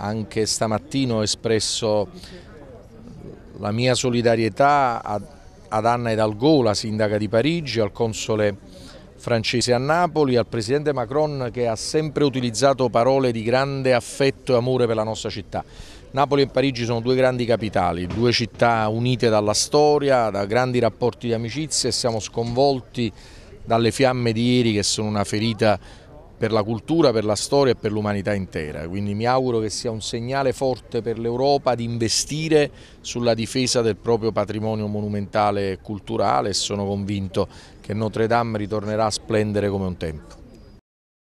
anche stamattina ho espresso la mia solidarietà ad Anna Hidalgo, la sindaca di Parigi, al console francese a Napoli, al presidente Macron che ha sempre utilizzato parole di grande affetto e amore per la nostra città. Napoli e Parigi sono due grandi capitali, due città unite dalla storia, da grandi rapporti di amicizia e siamo sconvolti dalle fiamme di ieri che sono una ferita per la cultura, per la storia e per l'umanità intera. Quindi mi auguro che sia un segnale forte per l'Europa di investire sulla difesa del proprio patrimonio monumentale e culturale e sono convinto che Notre Dame ritornerà a splendere come un tempo.